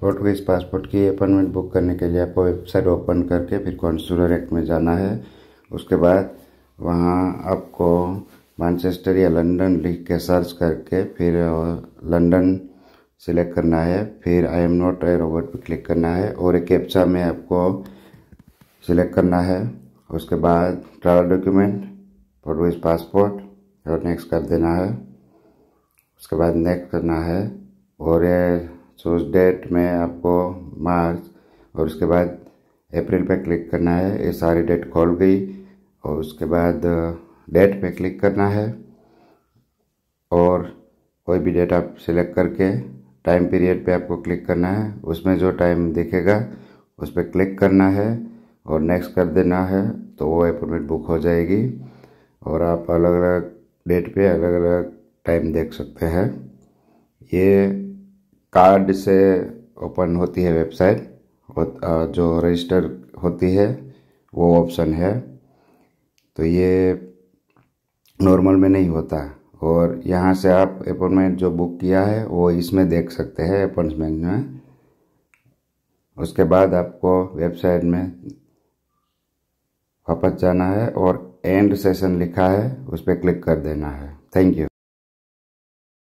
Portuguese passport की appointment book करने के लिए आपको वेबसाइट ओपन करके फिर कॉन्सुलर एक्ट में जाना है उसके बाद वहाँ आपको मैनचेस्टर या लंदन लिख के सर्च करके फिर लंदन सिलेक्ट करना है फिर I am not a robot पर क्लिक करना है और एक कैप्चा में आपको सिलेक्ट करना है उसके बाद ट्रैवल डॉक्यूमेंट पोर्टुगीज पासपोर्ट और नेक्स्ट कर देना है उसके बाद नेक्स्ट करना है और ये सो उस डेट में आपको मार्च और उसके बाद अप्रैल पे क्लिक करना है ये सारी डेट खोल गई और उसके बाद डेट पे क्लिक करना है और कोई भी डेट आप सिलेक्ट करके टाइम पीरियड पे आपको क्लिक करना है उसमें जो टाइम दिखेगा उस पर क्लिक करना है और नेक्स्ट कर देना है तो वो अपॉइंटमेंट बुक हो जाएगी और आप अलग अलग डेट पे अलग अलग टाइम देख सकते हैं ये कार्ड से ओपन होती है वेबसाइट जो रजिस्टर होती है वो ऑप्शन है तो ये नॉर्मल में नहीं होता और यहाँ से आप अपॉइंटमेंट जो बुक किया है वो इसमें देख सकते हैं अपॉइंटमेंट में उसके बाद आपको वेबसाइट में वापस जाना है और एंड सेशन लिखा है उस पर क्लिक कर देना है थैंक यू